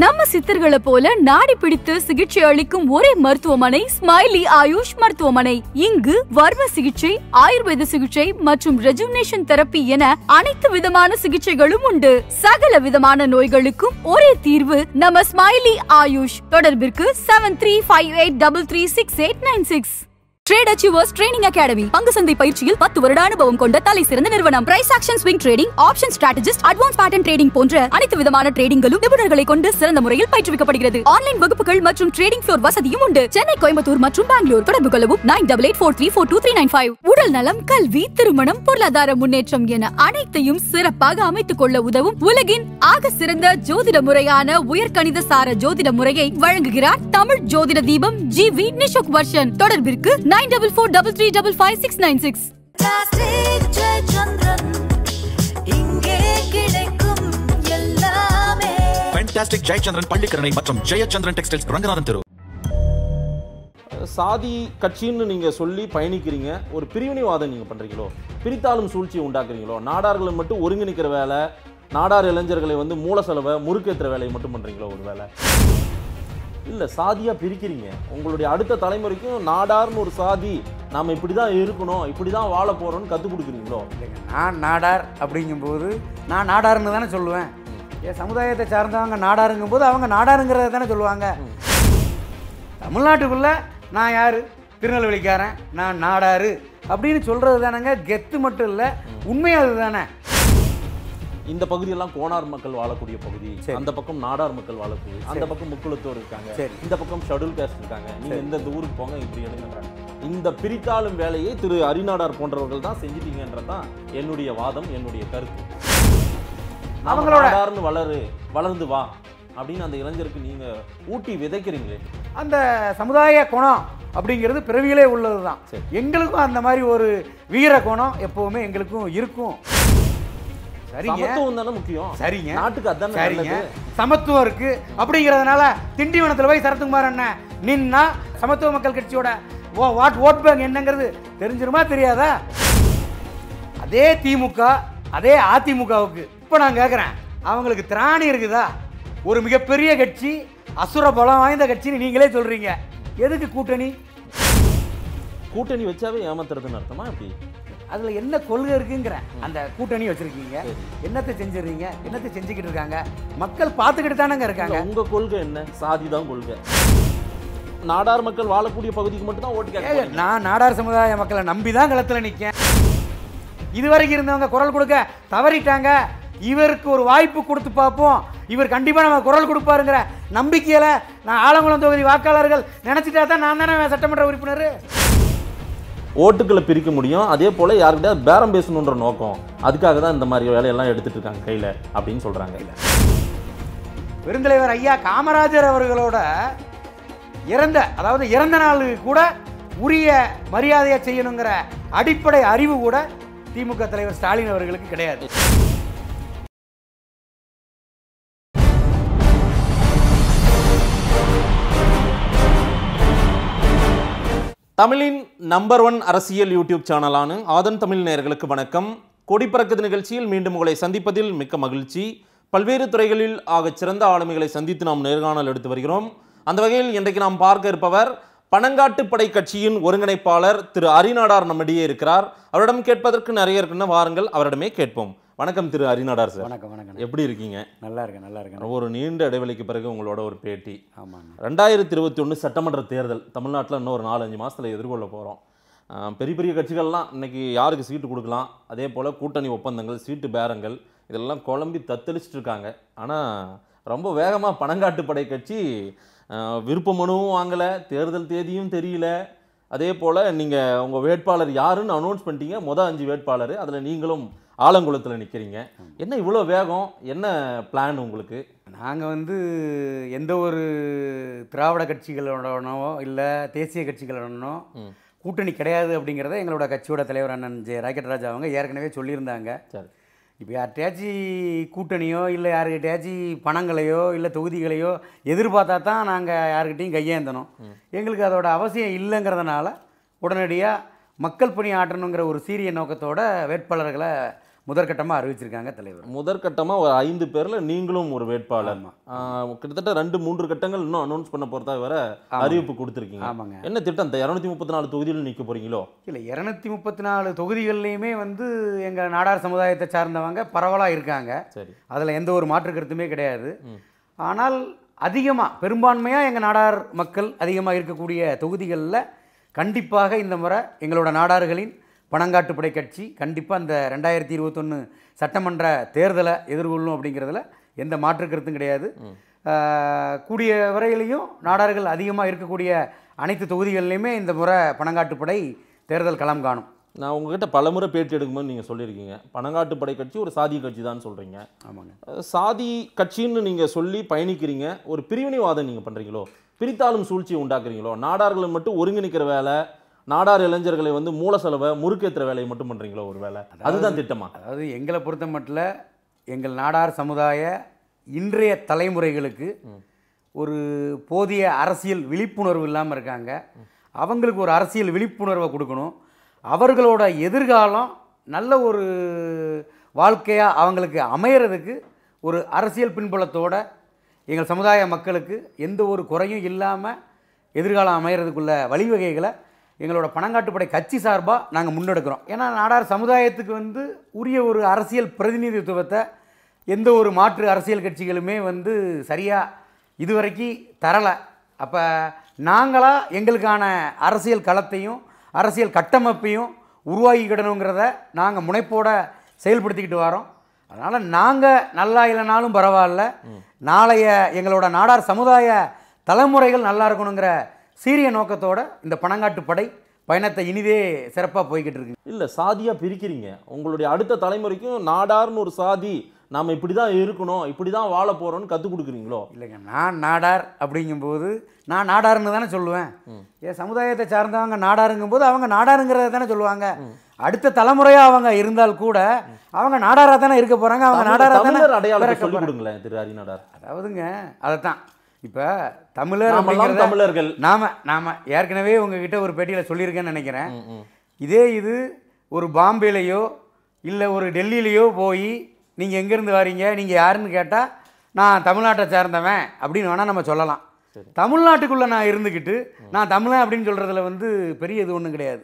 நம்ம சித்தர்களை போல நாடி பிடித்து சிகிச்சை அளிக்கும் ஒரே மருத்துவமனை ஸ்மைலி ஆயுஷ் மருத்துவமனை இங்கு வர்ம சிகிச்சை ஆயுர்வேத சிகிச்சை மற்றும் ரெஜுனேஷன் தெரப்பி என அனைத்து விதமான சிகிச்சைகளும் உண்டு சகல விதமான நோய்களுக்கும் ஒரே தீர்வு நம்ம ஸ்மைலி ஆயுஷ் தொடர்பிற்கு seven three five eight double three six eight nine six trade achievers training academy பங்கு சந்தை பயிற்சியில் பத்து வருட அனுபவம் கொண்ட தலை சிறந்த நிறுவனம் price action swing trading option strategist advance pattern trading போன்ற அனைத்து விதமான ட்ரேடிங்களும் நிபுணர்களை கொண்டு சிறந்த முறையில் பயிற்றுவிக்கப்படுகிறது ஆன்லைன் வகுப்புகள் மற்றும் ட்ரேடிங் ஃப்ளோர் வசதியும் உண்டு சென்னை கோயம்புத்தூர் மற்றும் பெங்களூர் தொடர்பு கொள்ளவும் nine double eight four three four two three nine five உடல் நலம் கல்வி திருமணம் பொருளாதார முன்னேற்றம் என அனைத்தையும் சிறப்பாக அமைத்துக் கொள்ள உதவும் உலகின் ஆக சிறந்த ஜோதிட முறையான உயர்கணித சார ஜோதிட முறையை வழங்குகிறார் தமிழ் ஜோதிட தீபம் ஜி வி நிஷோக் வர்ஷன் தொடர்பிற்கு nine double four double three double five six nine six Jayachandran Pallikaranai மற்றும் ஜெயச்சந்திரன் டெக்ஸ்டைல்ஸ் ரங்கநாதன் தெரு சாதி கட்சின்னு நீங்கள் சொல்லி பயணிக்கிறீங்க ஒரு பிரிவினைவாதம் நீங்கள் பண்ணுறீங்களோ பிரித்தாலும் சூழ்ச்சியை உண்டாக்குறீங்களோ நாடார்களை மட்டும் ஒருங்கிணைக்கிற வேலை நாடார் இளைஞர்களை வந்து மூல செலவை முறுக்கேற்றுற வேலையை மட்டும் பண்ணுறீங்களோ ஒரு வேலை இல்லை சாதியாக பிரிக்கிறீங்க உங்களுடைய அடுத்த தலைமுறைக்கும் நாடார்னு ஒரு சாதி நாம் இப்படி தான் இருக்கணும் இப்படி தான் வாழ போகிறோம்னு கற்றுக் கொடுக்குறீங்களோ நான் நாடார் அப்படிங்கும்போது நான் நாடார்னு தானே சொல்லுவேன் என் சமுதாயத்தை சார்ந்தவங்க நாடாருங்கும் போது அவங்க நாடாருங்கிறத தானே சொல்லுவாங்க தமிழ்நாட்டுக்குள்ளே நான் யார் திருநெல்வேலிக்காரன் நான் நாடாரு அப்படின்னு சொல்கிறது தானேங்க கெத்து மட்டும் இல்லை உண்மையாக அது தானே இந்த பகுதியெல்லாம் கோனார் மக்கள் வாழக்கூடிய பகுதி அந்த பக்கம் நாடார் மக்கள் வாழக்கூடிய அந்த பக்கம் முக்குளத்தோர் இருக்காங்க இந்த பக்கம் ஷெடியூல் காஸ்ட் இருக்காங்க நீங்கள் எந்த ஊருக்கு போங்க இப்படி எடுங்கன்றாங்க இந்த பிரித்தாளும் வேலையை திரு அரிநாடார் போன்றவர்கள் தான் செஞ்சிட்டீங்கன்றதான் என்னுடைய வாதம் என்னுடைய கருத்து அவங்களோட வளரு வளர்ந்து வா அப்படின்னு அந்த இளைஞருக்கு நீங்க ஊட்டி விதைக்கிறீங்களே அந்த சமுதாய குணம் அப்படிங்கிறது பிறவியிலே உள்ளது தான் எங்களுக்கும் அந்த மாதிரி ஒரு வீர குணம் எப்போவுமே எங்களுக்கும் இருக்கும் சமத்துவம் தானே முக்கியம் சரிங்க நாட்டுக்கு அதான் சரிங்க சமத்துவம் இருக்கு அப்படிங்கிறதுனால திண்டிவனத்தில் போய் சரத்குமார் அண்ணன் நின்னா சமத்துவ மக்கள் கட்சியோட ஓ வாட் ஓட் பேங்க் என்னங்கிறது தெரிஞ்சிருமா தெரியாதா அதே திமுக அதே அதிமுகவுக்கு இப்போ நான் கேட்குறேன் அவங்களுக்கு திராணி இருக்குதா ஒரு மிகப்பெரிய கட்சி அசுர பலம் வாய்ந்த கட்சின்னு நீங்களே சொல்கிறீங்க எதுக்கு கூட்டணி கூட்டணி வச்சாவே ஏமாத்துறதுன்னு அர்த்தமா அப்படி அதில் என்ன கொள்கை இருக்குங்கிற அந்த கூட்டணி வச்சுருக்கீங்க என்னத்தை செஞ்சிருக்கீங்க என்னத்தை செஞ்சுக்கிட்டு இருக்காங்க மக்கள் பார்த்துக்கிட்டு தானேங்க இருக்காங்க உங்கள் கொள்கை என்ன சாதி தான் கொள்கை நாடார் மக்கள் வாழக்கூடிய பகுதிக்கு மட்டும்தான் ஓட்டு கேட்க நான் நாடார் சமுதாய மக்களை நம்பி தான் களத்தில் நிற்கேன் இதுவரைக்கும் இருந்தவங்க குரல் கொடுக்க தவறிட்டாங்க இவருக்கு ஒரு வாய்ப்பு கொடுத்து பார்ப்போம் இவர் கண்டிப்பாக நம்ம குரல் கொடுப்பாருங்கிற நம்பிக்கையில் நான் ஆலங்குளம் தொகுதி வாக்காளர்கள் நினச்சிட்டா தான் நான் தானே சட்டமன்ற உறுப்பினர் ஓட்டுக்களை பிரிக்க முடியும் அதே போல் யாருக்கிட்டையாவது பேரம் பேசணுன்ற நோக்கம் அதுக்காக தான் இந்த மாதிரி வேலையெல்லாம் எடுத்துகிட்டு இருக்காங்க கையில் அப்படின்னு சொல்கிறாங்க இல்லை பெருந்தலைவர் ஐயா காமராஜர் அவர்களோட இறந்த அதாவது இறந்த நாளுக்கு கூட உரிய மரியாதையை செய்யணுங்கிற அடிப்படை அறிவு கூட திமுக தலைவர் ஸ்டாலின் அவர்களுக்கு கிடையாது தமிழின் நம்பர் ஒன் அரசியல் யூடியூப் சேனலான ஆதன் தமிழ் நேயர்களுக்கு வணக்கம் கொடிப்பறக்குது நிகழ்ச்சியில் மீண்டும் உங்களை சந்திப்பதில் மிக்க மகிழ்ச்சி பல்வேறு துறைகளில் ஆகச் சிறந்த ஆளுமைகளை சந்தித்து நாம் நேர்காணல் எடுத்து வருகிறோம் அந்த வகையில் இன்றைக்கு நாம் பார்க்க இருப்பவர் பனங்காட்டுப்படை கட்சியின் ஒருங்கிணைப்பாளர் திரு அரிநாடார் நம்மிடையே இருக்கிறார் அவரிடம் கேட்பதற்கு நிறைய இருக்குன்னு வாருங்கள் அவரிடமே கேட்போம் வணக்கம் திரு அரிநாடார் சார் வணக்கம் வணக்கம் எப்படி இருக்கீங்க நல்லா இருக்கேன் நல்லா இருக்கேன் ஒரு நீண்ட இடைவெளிக்கு பிறகு உங்களோட ஒரு பேட்டி ஆமாங்க ரெண்டாயிரத்தி இருபத்தி ஒன்று சட்டமன்ற தேர்தல் தமிழ்நாட்டில் இன்னும் ஒரு நாலஞ்சு மாதத்தில் எதிர்கொள்ள போகிறோம் பெரிய பெரிய கட்சிகள்லாம் இன்றைக்கி யாருக்கு சீட்டு கொடுக்கலாம் அதே போல் கூட்டணி ஒப்பந்தங்கள் சீட்டு பேரங்கள் இதெல்லாம் குழம்பி தத்தளிச்சுட்டு இருக்காங்க ஆனால் ரொம்ப வேகமாக பணங்காட்டு படை கட்சி விருப்ப மனுவும் வாங்கலை தேர்தல் தேதியும் தெரியல அதே போல் நீங்கள் உங்கள் வேட்பாளர் யாருன்னு அனௌன்ஸ் பண்ணிட்டீங்க மொதல் அஞ்சு வேட்பாளர் அதில் நீங்களும் ஆலங்குளத்தில் நிற்கிறீங்க என்ன இவ்வளோ வேகம் என்ன பிளான் உங்களுக்கு நாங்கள் வந்து எந்த ஒரு திராவிட கட்சிகளோடனோ இல்லை தேசிய கட்சிகளோடனோ கூட்டணி கிடையாது அப்படிங்கிறத எங்களோட கட்சியோட தலைவர் அண்ணன் ஜெய ராக்கெட் ராஜா அவங்க ஏற்கனவே சொல்லியிருந்தாங்க சரி இப்போ யார்கிட்டயாச்சி கூட்டணியோ இல்லை யாருக்கிட்டயாச்சி பணங்களையோ இல்லை தொகுதிகளையோ எதிர்பார்த்தா தான் நாங்கள் யார்கிட்டையும் கையேந்தணும் எங்களுக்கு அதோட அவசியம் இல்லைங்கிறதுனால உடனடியாக மக்கள் பணி ஆற்றணுங்கிற ஒரு சீரிய நோக்கத்தோட வேட்பாளர்களை முதற்கட்டமாக அறிவிச்சிருக்காங்க தலைவர் முதற்கட்டமாக ஒரு ஐந்து பேரில் நீங்களும் ஒரு வேட்பாளர் கிட்டத்தட்ட ரெண்டு மூன்று கட்டங்கள் இன்னும் அனௌன்ஸ் பண்ண போகிறதா வர அறிவிப்பு கொடுத்துருக்கீங்க ஆமாங்க என்ன திட்டம் இரநூத்தி முப்பத்தி நாலு தொகுதியில் நிற்க போகிறீங்களோ இல்லை இரநூத்தி முப்பத்தி நாலு தொகுதிகள்லையுமே வந்து எங்கள் நாடார் சமுதாயத்தை சார்ந்தவங்க பரவலாக இருக்காங்க சரி அதில் எந்த ஒரு மாற்று கருத்துமே கிடையாது ஆனால் அதிகமாக பெரும்பான்மையாக எங்கள் நாடார் மக்கள் அதிகமாக இருக்கக்கூடிய தொகுதிகளில் கண்டிப்பாக இந்த முறை எங்களோட நாடார்களின் பணங்காட்டுப்படை கட்சி கண்டிப்பாக அந்த ரெண்டாயிரத்தி இருபத்தொன்று சட்டமன்ற தேர்தலை எதிர்கொள்ளும் அப்படிங்கிறதுல எந்த மாற்று கருத்தும் கிடையாது கூடிய வரையிலையும் நாடார்கள் அதிகமாக இருக்கக்கூடிய அனைத்து தொகுதிகள்லையுமே இந்த முறை பணங்காட்டுப்படை தேர்தல் களம் காணும் நான் உங்ககிட்ட பலமுறை பேட்டி எடுக்கும்போது நீங்கள் சொல்லியிருக்கீங்க பணங்காட்டுப்படை கட்சி ஒரு சாதி கட்சி தான் சொல்கிறீங்க ஆமாங்க சாதி கட்சின்னு நீங்கள் சொல்லி பயணிக்கிறீங்க ஒரு பிரிவினைவாதம் நீங்கள் பண்ணுறீங்களோ பிரித்தாலும் சூழ்ச்சி உண்டாக்குறீங்களோ நாடார்களை மட்டும் ஒருங்கிணைக்கிற வேலை நாடார் இளைஞர்களை வந்து மூல செலவை முறுக்கேற்ற வேலையை மட்டும் பண்ணுறீங்களோ ஒரு வேலை அதுதான் திட்டமா அதாவது எங்களை பொறுத்த மட்டும் எங்கள் நாடார் சமுதாய இன்றைய தலைமுறைகளுக்கு ஒரு போதிய அரசியல் விழிப்புணர்வு இல்லாமல் இருக்காங்க அவங்களுக்கு ஒரு அரசியல் விழிப்புணர்வை கொடுக்கணும் அவர்களோட எதிர்காலம் நல்ல ஒரு வாழ்க்கையாக அவங்களுக்கு அமையிறதுக்கு ஒரு அரசியல் பின்புலத்தோடு எங்கள் சமுதாய மக்களுக்கு எந்த ஒரு குறையும் இல்லாமல் எதிர்காலம் அமையிறதுக்குள்ள வழிவகைகளை எங்களோட பணங்காட்டுப்படை கட்சி சார்பாக நாங்கள் முன்னெடுக்கிறோம் ஏன்னா நாடார் சமுதாயத்துக்கு வந்து உரிய ஒரு அரசியல் பிரதிநிதித்துவத்தை எந்த ஒரு மாற்று அரசியல் கட்சிகளுமே வந்து சரியாக இதுவரைக்கும் தரலை அப்போ நாங்களாக எங்களுக்கான அரசியல் களத்தையும் அரசியல் கட்டமைப்பையும் உருவாகிக்கிடணுங்கிறத நாங்கள் முனைப்போட செயல்படுத்திக்கிட்டு வரோம் அதனால் நாங்கள் நல்லா இல்லைனாலும் பரவாயில்ல நாளைய எங்களோட நாடார் சமுதாய தலைமுறைகள் நல்லா இருக்கணுங்கிற சீரிய நோக்கத்தோட இந்த பணங்காட்டு படை பயணத்தை இனிதே சிறப்பாக போய்கிட்டு இருக்கு இல்லை சாதியாக பிரிக்கிறீங்க உங்களுடைய அடுத்த தலைமுறைக்கும் நாடார்னு ஒரு சாதி நாம் இப்படி தான் இருக்கணும் இப்படி தான் வாழ போகிறோம்னு கற்றுக் கொடுக்குறீங்களோ இல்லைங்க நான் நாடார் அப்படிங்கும்போது நான் நாடாருன்னு தானே சொல்லுவேன் ஏன் சமுதாயத்தை சார்ந்தவங்க நாடாருங்கும் போது அவங்க நாடாருங்கிறத தானே சொல்லுவாங்க அடுத்த தலைமுறையாக அவங்க இருந்தால் கூட அவங்க நாடாராக தானே இருக்க போகிறாங்க அவங்க நாடாராக தானே அடையாளம் சொல்லி கொடுங்களேன் திரு அரிநாடார் அதாவதுங்க அதை தான் இப்போ தமிழர் அப்படிங்கிறது தமிழர்கள் நாம நாம ஏற்கனவே உங்ககிட்ட ஒரு பேட்டியில் சொல்லியிருக்கேன்னு நினைக்கிறேன் இதே இது ஒரு பாம்பேலையோ இல்லை ஒரு டெல்லியிலையோ போய் நீங்கள் எங்கேருந்து வரீங்க நீங்கள் யாருன்னு கேட்டால் நான் தமிழ்நாட்டை சேர்ந்தவன் அப்படின்னு வேணால் நம்ம சொல்லலாம் தமிழ்நாட்டுக்குள்ளே நான் இருந்துக்கிட்டு நான் தமிழன் அப்படின்னு சொல்கிறதுல வந்து பெரிய இது ஒன்றும் கிடையாது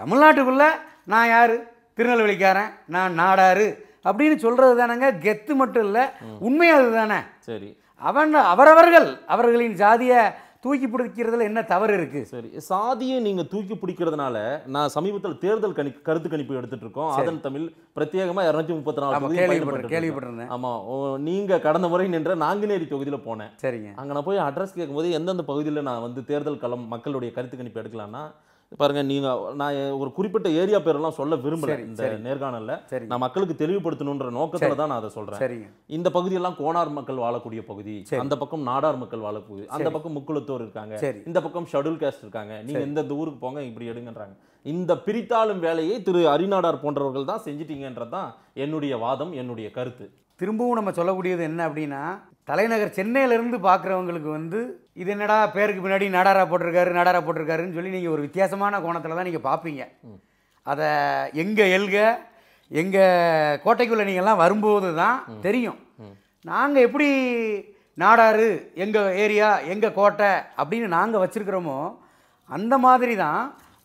தமிழ்நாட்டுக்குள்ளே நான் யார் திருநெல்வேலிக்காரன் நான் நாடாரு அப்படின்னு சொல்கிறது தானேங்க கெத்து மட்டும் இல்லை உண்மையாக அது தானே சரி அவன் அவரவர்கள் அவர்களின் ஜாதியை தூக்கி பிடிக்கிறதுல என்ன தவறு இருக்கு சரி சாதியை நீங்க தூக்கி பிடிக்கிறதுனால நான் சமீபத்தில் தேர்தல் கணி கருத்து கணிப்பு எடுத்துட்டு இருக்கோம் அதன் தமிழ் பிரத்யேகமா இருநூத்தி முப்பத்தி நாலு கேள்விப்பட்டிருந்தேன் ஆமா நீங்க கடந்த முறை நின்ற நாங்குநேரி தொகுதியில போனேன் சரிங்க அங்க நான் போய் அட்ரஸ் கேட்கும்போது எந்தெந்த பகுதியில் நான் வந்து தேர்தல் களம் மக்களுடைய கருத்து கணிப்பு எடுக்கலாம்னா பாருங்கள் நீங்கள் நான் ஒரு குறிப்பிட்ட ஏரியா பேரெல்லாம் சொல்ல விரும்புகிறேன் இந்த நேர்காணலில் நான் மக்களுக்கு தெளிவுபடுத்தணுன்ற நோக்கத்தில் தான் நான் அதை சொல்கிறேன் இந்த பகுதியெல்லாம் கோனார் மக்கள் வாழக்கூடிய பகுதி அந்த பக்கம் நாடார் மக்கள் வாழக்கூடிய அந்த பக்கம் முக்குளத்தோர் இருக்காங்க இந்த பக்கம் ஷெடியூல் காஸ்ட் இருக்காங்க நீங்கள் எந்த ஊருக்கு போங்க இப்படி எடுங்கன்றாங்க இந்த பிரித்தாளும் வேலையை திரு அரிநாடார் போன்றவர்கள் தான் செஞ்சிட்டீங்கன்றது தான் என்னுடைய வாதம் என்னுடைய கருத்து திரும்பவும் நம்ம சொல்லக்கூடியது என்ன அப்படின்னா தலைநகர் சென்னையிலேருந்து பார்க்குறவங்களுக்கு வந்து இது என்னடா பேருக்கு பின்னாடி நாடாரா போட்டிருக்காரு நாடாரா போட்டிருக்காருன்னு சொல்லி நீங்கள் ஒரு வித்தியாசமான கோணத்தில் தான் நீங்கள் பார்ப்பீங்க அதை எங்கள் எல்க எங்கள் கோட்டைக்குள்ளே நீங்கள்லாம் வரும்போது தான் தெரியும் நாங்கள் எப்படி நாடாறு எங்கள் ஏரியா எங்கள் கோட்டை அப்படின்னு நாங்கள் வச்சுருக்கிறோமோ அந்த மாதிரி தான்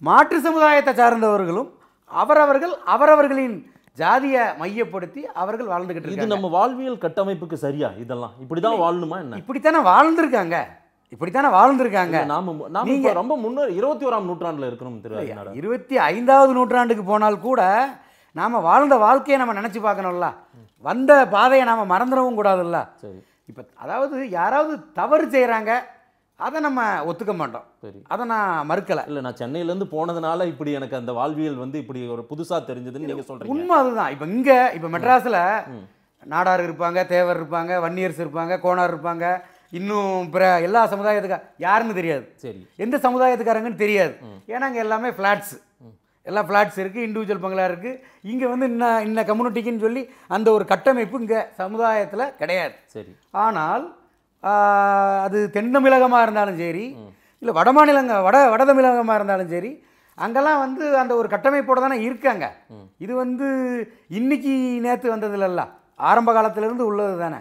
மாற்று சமுதாயத்தை சார்ந்தவர்களும் அவரவர்கள் அவரவர்களின் ஜாதியை மையப்படுத்தி அவர்கள் வாழ்ந்துகிட்டு இது நம்ம வாழ்வியல் கட்டமைப்புக்கு சரியா இதெல்லாம் இப்படிதான் வாழணுமா என்ன இப்படித்தானே வாழ்ந்துருக்காங்க இப்படித்தானே வாழ்ந்துருக்காங்க நாம நீங்க ரொம்ப முன்னோர் இருபத்தி ஓராம் நூற்றாண்டில் இருக்கணும் திரு இருபத்தி ஐந்தாவது நூற்றாண்டுக்கு போனால் கூட நாம் வாழ்ந்த வாழ்க்கையை நம்ம நினச்சி பார்க்கணும்ல வந்த பாதையை நாம் மறந்துடவும் கூடாதுல்ல சரி இப்போ அதாவது யாராவது தவறு செய்கிறாங்க அதை நம்ம ஒத்துக்க மாட்டோம் சரி அதை நான் மறுக்கலை இல்லை நான் சென்னையிலேருந்து போனதுனால இப்படி எனக்கு அந்த வாழ்வியல் வந்து இப்படி ஒரு புதுசாக தெரிஞ்சதுன்னு நீங்கள் சொல்கிறீங்க உண்மை அதுதான் இப்போ இங்கே இப்போ மெட்ராஸில் நாடார் இருப்பாங்க தேவர் இருப்பாங்க வன்னியர்ஸ் இருப்பாங்க கோணார் இருப்பாங்க இன்னும் பிற எல்லா சமுதாயத்துக்கா யாருன்னு தெரியாது சரி எந்த சமுதாயத்துக்காரங்கன்னு தெரியாது ஏன்னா அங்கே எல்லாமே ஃப்ளாட்ஸ் எல்லா ஃப்ளாட்ஸ் இருக்குது இண்டிவிஜுவல் பங்களா இருக்குது இங்கே வந்து இன்ன இன்ன கம்யூனிட்டிக்குன்னு சொல்லி அந்த ஒரு கட்டமைப்பு இங்கே சமுதாயத்தில் கிடையாது சரி ஆனால் அது தென் தமிழகமாக இருந்தாலும் சரி இல்லை வட மாநிலங்க வட வட தமிழகமாக இருந்தாலும் சரி அங்கெல்லாம் வந்து அந்த ஒரு கட்டமைப்போடு தானே இருக்காங்க இது வந்து இன்னைக்கு நேற்று வந்ததுல ஆரம்ப காலத்திலேருந்து உள்ளது தானே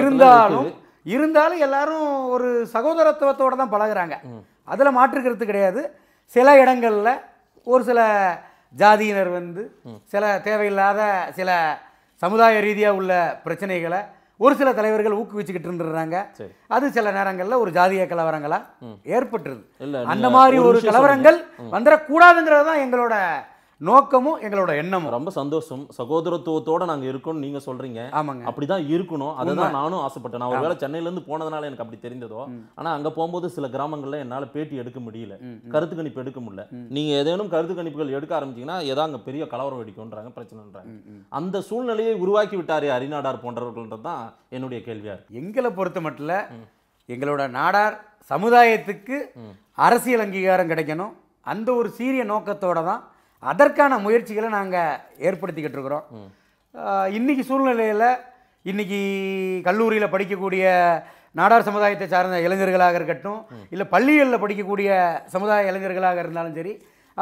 இருந்தாலும் இருந்தாலும் எல்லாரும் ஒரு சகோதரத்துவத்தோடு தான் பழகிறாங்க அதில் மாற்றுக்கிறது கிடையாது சில இடங்களில் ஒரு சில ஜாதியினர் வந்து சில தேவையில்லாத சில சமுதாய ரீதியாக உள்ள பிரச்சனைகளை ஒரு சில தலைவர்கள் ஊக்குவிச்சுக்கிட்டு இருந்துடுறாங்க அது சில நேரங்களில் ஒரு ஜாதிய கலவரங்களா ஏற்பட்டுருது அந்த மாதிரி ஒரு கலவரங்கள் வந்துடக்கூடாதுங்கிறது தான் எங்களோட நோக்கமும் எங்களோட எண்ணமும் ரொம்ப சந்தோஷம் சகோதரத்துவத்தோட நாங்க இருக்கோம்னு நீங்க சொல்றீங்க ஆமாங்க அப்படிதான் இருக்கணும் அதுதான் நானும் ஆசைப்பட்டேன் நான் ஒருவேளை சென்னையில இருந்து போனதுனால எனக்கு அப்படி தெரிந்ததோ ஆனா அங்க போகும்போது சில கிராமங்கள்ல என்னால பேட்டி எடுக்க முடியல கருத்து கணிப்பு எடுக்க முடியல நீங்க ஏதேனும் கருத்து கணிப்புகள் எடுக்க ஆரம்பிச்சீங்கன்னா ஏதோ அங்க பெரிய கலவரம் வெடிக்கும்ன்றாங்க பிரச்சனைன்றாங்க அந்த சூழ்நிலையை உருவாக்கி விட்டாரு அரிநாடார் போன்றவர்கள்ன்றது தான் என்னுடைய கேள்வியா எங்களை பொறுத்த மட்டும் எங்களோட நாடார் சமுதாயத்துக்கு அரசியல் அங்கீகாரம் கிடைக்கணும் அந்த ஒரு சீரிய நோக்கத்தோட தான் அதற்கான முயற்சிகளை நாங்கள் ஏற்படுத்திக்கிட்டு இருக்கிறோம் இன்றைக்கி சூழ்நிலையில் இன்றைக்கி கல்லூரியில் படிக்கக்கூடிய நாடார் சமுதாயத்தை சார்ந்த இளைஞர்களாக இருக்கட்டும் இல்லை பள்ளிகளில் படிக்கக்கூடிய சமுதாய இளைஞர்களாக இருந்தாலும் சரி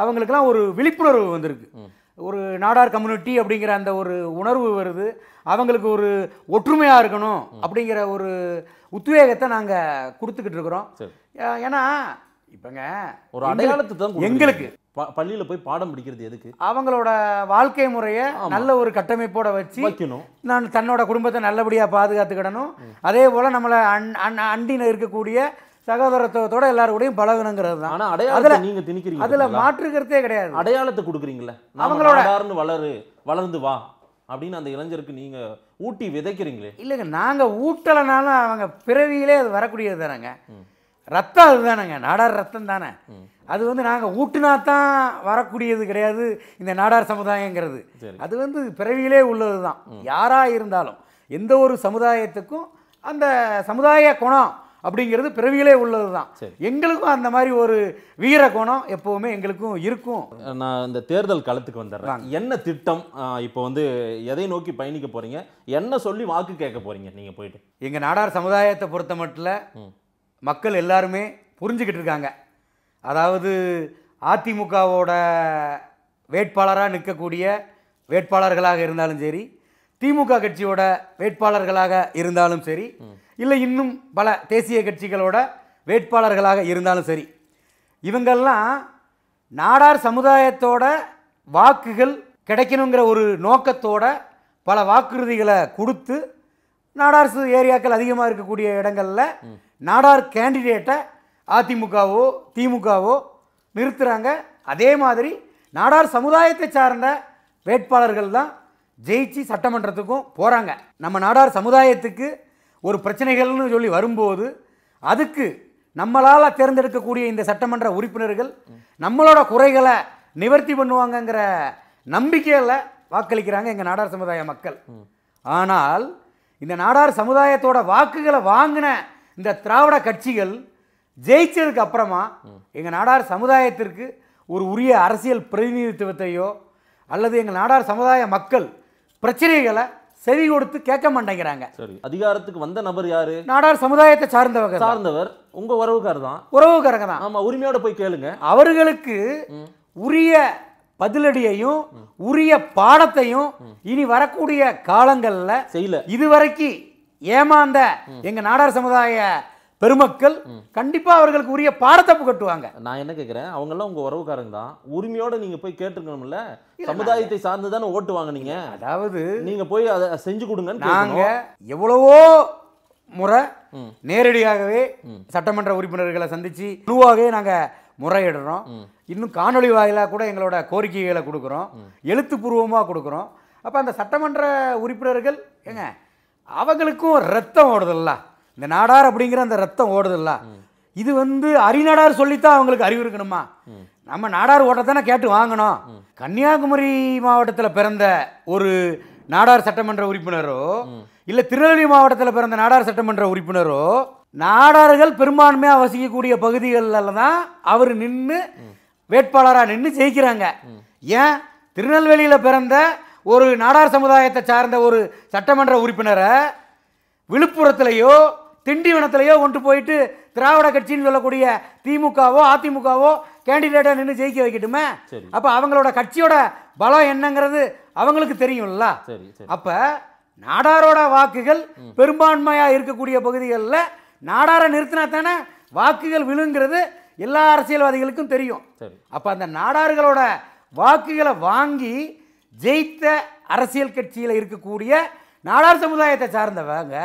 அவங்களுக்கெல்லாம் ஒரு விழிப்புணர்வு வந்திருக்கு ஒரு நாடார் கம்யூனிட்டி அப்படிங்கிற அந்த ஒரு உணர்வு வருது அவங்களுக்கு ஒரு ஒற்றுமையாக இருக்கணும் அப்படிங்கிற ஒரு உத்வேகத்தை நாங்கள் கொடுத்துக்கிட்டு இருக்கிறோம் ஏன்னா இப்போங்க ஒரு அடையாளத்து தான் எங்களுக்கு பள்ளியில போய் பாடம் படிக்கிறது எதுக்கு அவங்களோட வாழ்க்கை முறையை நல்ல ஒரு கட்டமைப்போட வச்சு வைக்கணும் நான் தன்னோட குடும்பத்தை நல்லபடியா பாதுகாத்துக்கிடணும் அதே போல நம்மள அன் அண்டின இருக்கக்கூடிய சகோதரத்துவத்தோட எல்லாரோடையும் பழகணுங்கிறது தான் ஆனால் அடையாளத்தை நீங்க திணிக்கிறீங்க அதில் மாற்றுகிறதே கிடையாது அடையாளத்தை கொடுக்குறீங்களே அவங்களோட வளரு வளர்ந்து வா அப்படின்னு அந்த இளைஞருக்கு நீங்க ஊட்டி விதைக்கிறீங்களே இல்லைங்க நாங்க ஊட்டலைனாலும் அவங்க பிறவியிலே அது வரக்கூடியது தானேங்க ரத்தம் அதுதானேங்க நாடார் ரத்தம் தானே அது வந்து நாங்கள் ஊட்டினா தான் வரக்கூடியது கிடையாது இந்த நாடார் சமுதாயங்கிறது அது வந்து பிறவியிலே உள்ளது தான் யாராக இருந்தாலும் எந்த ஒரு சமுதாயத்துக்கும் அந்த சமுதாய குணம் அப்படிங்கிறது பிறவியிலே உள்ளது தான் எங்களுக்கும் அந்த மாதிரி ஒரு வீர குணம் எப்போவுமே எங்களுக்கும் இருக்கும் நான் இந்த தேர்தல் களத்துக்கு வந்துடுறேன் என்ன திட்டம் இப்போ வந்து எதை நோக்கி பயணிக்க போகிறீங்க என்ன சொல்லி வாக்கு கேட்க போகிறீங்க நீங்கள் போயிட்டு எங்கள் நாடார் சமுதாயத்தை பொறுத்த மட்டும் மக்கள் எல்லாருமே புரிஞ்சுக்கிட்டு இருக்காங்க அதாவது அதிமுகவோட வேட்பாளராக நிற்கக்கூடிய வேட்பாளர்களாக இருந்தாலும் சரி திமுக கட்சியோட வேட்பாளர்களாக இருந்தாலும் சரி இல்லை இன்னும் பல தேசிய கட்சிகளோட வேட்பாளர்களாக இருந்தாலும் சரி இவங்கெல்லாம் நாடார் சமுதாயத்தோட வாக்குகள் கிடைக்கணுங்கிற ஒரு நோக்கத்தோட பல வாக்குறுதிகளை கொடுத்து நாடார்சு ஏரியாக்கள் அதிகமாக இருக்கக்கூடிய இடங்களில் நாடார் கேண்டிடேட்டை அதிமுகவோ திமுகவோ நிறுத்துகிறாங்க அதே மாதிரி நாடார் சமுதாயத்தை சார்ந்த வேட்பாளர்கள் தான் ஜெயிச்சு சட்டமன்றத்துக்கும் போகிறாங்க நம்ம நாடார் சமுதாயத்துக்கு ஒரு பிரச்சனைகள்னு சொல்லி வரும்போது அதுக்கு நம்மளால் தேர்ந்தெடுக்கக்கூடிய இந்த சட்டமன்ற உறுப்பினர்கள் நம்மளோட குறைகளை நிவர்த்தி பண்ணுவாங்கங்கிற நம்பிக்கையில் வாக்களிக்கிறாங்க எங்கள் நாடார் சமுதாய மக்கள் ஆனால் இந்த நாடார் சமுதாயத்தோட வாக்குகளை வாங்கின இந்த திராவிட கட்சிகள் ஜெயிச்சதுக்கு அப்புறமா எங்கள் நாடார் சமுதாயத்திற்கு ஒரு உரிய அரசியல் பிரதிநிதித்துவத்தையோ அல்லது எங்கள் நாடார் சமுதாய மக்கள் பிரச்சனைகளை செவி கொடுத்து கேட்க மாட்டேங்கிறாங்க சரி அதிகாரத்துக்கு வந்த நபர் யாரு நாடார் சமுதாயத்தை சார்ந்தவர் சார்ந்தவர் உங்க உறவுக்காரர் தான் உறவுக்காரங்க தான் ஆமா உரிமையோட போய் கேளுங்க அவர்களுக்கு உரிய பதிலடியையும் உரிய பாடத்தையும் இனி வரக்கூடிய காலங்களில் செய்யல இதுவரைக்கும் ஏமாந்த எங்க நாடார் சமுதாய பெருமக்கள் கண்டிப்பாக அவர்களுக்கு உரிய பாடத்தப்பு கட்டுவாங்க நான் என்ன கேட்குறேன் எல்லாம் உங்கள் உறவுக்காரங்க தான் உரிமையோடு நீங்கள் போய் கேட்டுருக்கணும்ல சமுதாயத்தை சார்ந்து தானே ஓட்டுவாங்க நீங்க அதாவது நீங்கள் போய் அதை செஞ்சு கொடுங்க நாங்கள் எவ்வளவோ முறை நேரடியாகவே சட்டமன்ற உறுப்பினர்களை சந்தித்து குழுவாகவே நாங்கள் முறையிடுறோம் இன்னும் காணொலி வாயிலாக கூட எங்களோட கோரிக்கைகளை கொடுக்குறோம் எழுத்துப்பூர்வமாக கொடுக்குறோம் அப்போ அந்த சட்டமன்ற உறுப்பினர்கள் ஏங்க அவங்களுக்கும் ரத்தம் ஓடுதல்ல இந்த நாடார் அப்படிங்கிற அந்த ரத்தம் ஓடுதில்ல இது வந்து அரிநாடார் சொல்லித்தான் அவங்களுக்கு அறிவு இருக்கணுமா நம்ம நாடார் ஓட்டத்தானே கேட்டு வாங்கணும் கன்னியாகுமரி மாவட்டத்தில் பிறந்த ஒரு நாடார் சட்டமன்ற உறுப்பினரோ இல்லை திருநெல்வேலி மாவட்டத்தில் பிறந்த நாடார் சட்டமன்ற உறுப்பினரோ நாடார்கள் பெரும்பான்மையாக வசிக்கக்கூடிய பகுதிகளில் தான் அவர் நின்று வேட்பாளராக நின்று ஜெயிக்கிறாங்க ஏன் திருநெல்வேலியில் பிறந்த ஒரு நாடார் சமுதாயத்தை சார்ந்த ஒரு சட்டமன்ற உறுப்பினரை விழுப்புரத்துலேயோ திண்டிவனத்திலேயோ கொண்டு போயிட்டு திராவிட கட்சின்னு சொல்லக்கூடிய திமுகவோ அதிமுகவோ கேண்டிடேட்டாக நின்று ஜெயிக்க வைக்கட்டுமே அப்போ அவங்களோட கட்சியோட பலம் என்னங்கிறது அவங்களுக்கு தெரியும்ல அப்போ நாடாரோட வாக்குகள் பெரும்பான்மையாக இருக்கக்கூடிய பகுதிகளில் நாடாரை நிறுத்தினா தானே வாக்குகள் விழுங்கிறது எல்லா அரசியல்வாதிகளுக்கும் தெரியும் அப்போ அந்த நாடார்களோட வாக்குகளை வாங்கி ஜெயித்த அரசியல் கட்சியில் இருக்கக்கூடிய நாடார் சமுதாயத்தை சார்ந்தவங்க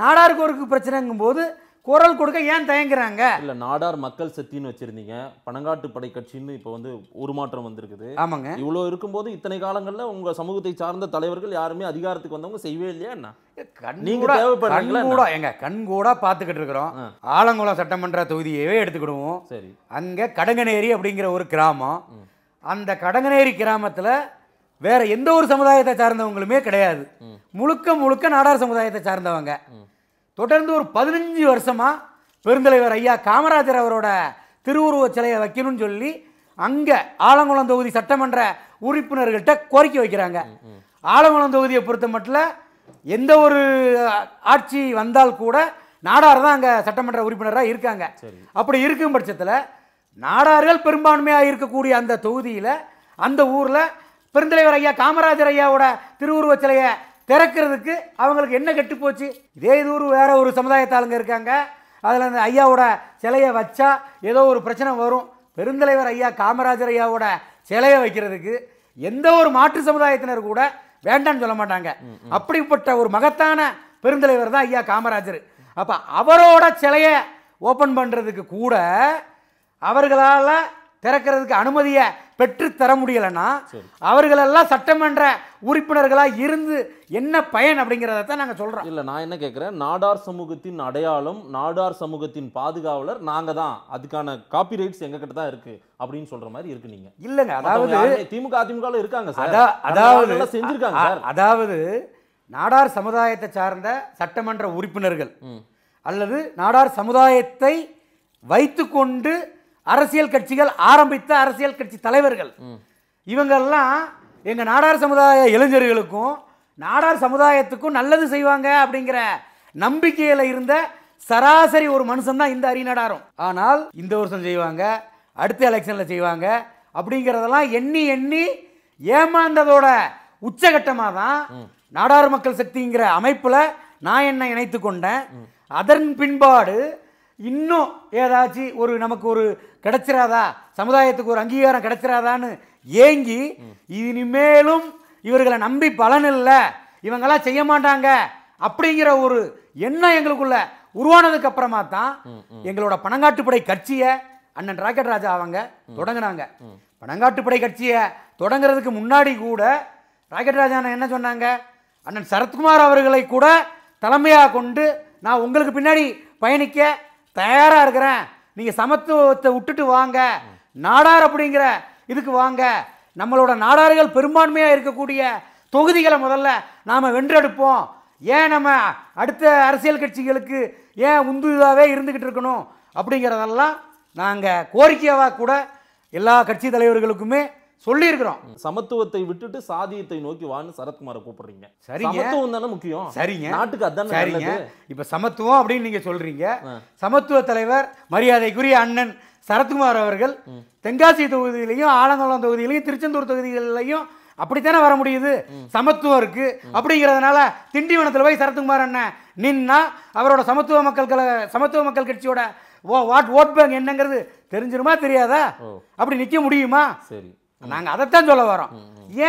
நாடார் கோருக்கு பிரச்சனைங்கும் போது குரல் கொடுக்க ஏன் தயங்குறாங்க இல்லை நாடார் மக்கள் சக்தின்னு வச்சுருந்தீங்க பணங்காட்டு படை கட்சின்னு இப்போ வந்து உருமாற்றம் வந்திருக்குது ஆமாங்க இவ்வளோ இருக்கும்போது இத்தனை காலங்களில் உங்கள் சமூகத்தை சார்ந்த தலைவர்கள் யாருமே அதிகாரத்துக்கு வந்தவங்க செய்வே இல்லையா என்ன கண்கூடா எங்க கண்கூடா பார்த்துக்கிட்டு இருக்கிறோம் ஆலங்குளம் சட்டமன்ற தொகுதியவே எடுத்துக்கிடுவோம் சரி அங்கே கடங்கநேரி அப்படிங்கிற ஒரு கிராமம் அந்த கடங்கநேரி கிராமத்தில் வேற எந்த ஒரு சமுதாயத்தை சார்ந்தவங்களுமே கிடையாது முழுக்க முழுக்க நாடார் சமுதாயத்தை சார்ந்தவங்க தொடர்ந்து ஒரு பதினஞ்சு வருஷமாக பெருந்தலைவர் ஐயா காமராஜர் அவரோட திருவுருவ சிலையை வைக்கணும்னு சொல்லி அங்கே ஆலங்குளம் தொகுதி சட்டமன்ற உறுப்பினர்கள்ட்ட கோரிக்கை வைக்கிறாங்க ஆலங்குளம் தொகுதியை பொறுத்த மட்டும் எந்த ஒரு ஆட்சி வந்தால் கூட நாடார் தான் அங்கே சட்டமன்ற உறுப்பினராக இருக்காங்க அப்படி இருக்கும் பட்சத்தில் நாடார்கள் பெரும்பான்மையாக இருக்கக்கூடிய அந்த தொகுதியில் அந்த ஊரில் பெருந்தலைவர் ஐயா காமராஜர் ஐயாவோட திருவுருவச் சிலையை திறக்கிறதுக்கு அவங்களுக்கு என்ன கெட்டு போச்சு இதே இது ஒரு வேற ஒரு சமுதாயத்தாளுங்க இருக்காங்க அதில் அந்த ஐயாவோட சிலையை வச்சா ஏதோ ஒரு பிரச்சனை வரும் பெருந்தலைவர் ஐயா காமராஜர் ஐயாவோட சிலையை வைக்கிறதுக்கு எந்த ஒரு மாற்று சமுதாயத்தினர் கூட வேண்டாம்னு சொல்ல மாட்டாங்க அப்படிப்பட்ட ஒரு மகத்தான பெருந்தலைவர் தான் ஐயா காமராஜர் அப்போ அவரோட சிலையை ஓப்பன் பண்ணுறதுக்கு கூட அவர்களால் திறக்கிறதுக்கு அனுமதியை பெற்று தர முடியலைன்னா அவர்களெல்லாம் சட்டமன்ற உறுப்பினர்களாக இருந்து என்ன பயன் அப்படிங்கிறத தான் நாங்கள் சொல்கிறோம் இல்லை நான் என்ன கேட்குறேன் நாடார் சமூகத்தின் அடையாளம் நாடார் சமூகத்தின் பாதுகாவலர் நாங்கள் தான் அதுக்கான காப்பி ரைட்ஸ் எங்ககிட்ட தான் இருக்குது அப்படின்னு சொல்கிற மாதிரி இருக்கு நீங்கள் இல்லைங்க அதாவது திமுக அதிமுக இருக்காங்க சார் அதாவது செஞ்சுருக்காங்க அதாவது நாடார் சமுதாயத்தை சார்ந்த சட்டமன்ற உறுப்பினர்கள் அல்லது நாடார் சமுதாயத்தை வைத்துக்கொண்டு அரசியல் கட்சிகள் ஆரம்பித்த அரசியல் கட்சி தலைவர்கள் இவங்கெல்லாம் எங்கள் நாடார் சமுதாய இளைஞர்களுக்கும் நாடார் சமுதாயத்துக்கும் நல்லது செய்வாங்க அப்படிங்கிற நம்பிக்கையில் இருந்த சராசரி ஒரு மனுஷன் தான் இந்த அறிநாடாரும் ஆனால் இந்த வருஷம் செய்வாங்க அடுத்த எலெக்ஷனில் செய்வாங்க அப்படிங்கிறதெல்லாம் எண்ணி எண்ணி ஏமாந்ததோட உச்சகட்டமாக தான் நாடார் மக்கள் சக்திங்கிற அமைப்பில் நான் என்னை இணைத்து கொண்டேன் அதன் பின்பாடு இன்னும் ஏதாச்சும் ஒரு நமக்கு ஒரு கிடைச்சிராதா சமுதாயத்துக்கு ஒரு அங்கீகாரம் கிடைச்சிராதான்னு ஏங்கி இனிமேலும் இவர்களை நம்பி பலன் இல்லை இவங்கெல்லாம் செய்ய மாட்டாங்க அப்படிங்கிற ஒரு எண்ணம் எங்களுக்குள்ள உருவானதுக்கு அப்புறமா தான் எங்களோட பணங்காட்டுப்படை கட்சியை அண்ணன் ராக்கெட் ராஜா அவங்க தொடங்கினாங்க பணங்காட்டுப்படை கட்சியை தொடங்கிறதுக்கு முன்னாடி கூட ராக்கெட் ராஜா என்ன சொன்னாங்க அண்ணன் சரத்குமார் அவர்களை கூட தலைமையாக கொண்டு நான் உங்களுக்கு பின்னாடி பயணிக்க தயாராக இருக்கிறேன் நீங்கள் சமத்துவத்தை விட்டுட்டு வாங்க நாடார் அப்படிங்கிற இதுக்கு வாங்க நம்மளோட நாடார்கள் பெரும்பான்மையாக இருக்கக்கூடிய தொகுதிகளை முதல்ல நாம் வென்றெடுப்போம் ஏன் நம்ம அடுத்த அரசியல் கட்சிகளுக்கு ஏன் உந்து இதாகவே இருந்துக்கிட்டு இருக்கணும் அப்படிங்கிறதெல்லாம் நாங்கள் கோரிக்கையாக கூட எல்லா கட்சி தலைவர்களுக்குமே சொல்லியிருக்கிறோம் சமத்துவத்தை விட்டுட்டு சாதியத்தை நோக்கி வான்னு சரத்குமாரை கூப்பிடுறீங்க சரி சமத்துவம் தானே முக்கியம் சரிங்க நாட்டுக்கு அதான் சரிங்க இப்ப சமத்துவம் அப்படின்னு நீங்க சொல்றீங்க சமத்துவ தலைவர் மரியாதைக்குரிய அண்ணன் சரத்குமார் அவர்கள் தென்காசி தொகுதியிலையும் ஆலங்குளம் தொகுதியிலையும் திருச்செந்தூர் தொகுதிகளிலையும் அப்படித்தானே வர முடியுது சமத்துவம் இருக்கு அப்படிங்கிறதுனால திண்டிவனத்தில் போய் சரத்குமார் அண்ணன் நின்னா அவரோட சமத்துவ மக்கள் சமத்துவ மக்கள் கட்சியோட ஓ வாட் ஓட் பேங்க் என்னங்கிறது தெரிஞ்சிருமா தெரியாதா அப்படி நிற்க முடியுமா சரி நாங்கள் அதைத்தான் சொல்ல வரோம்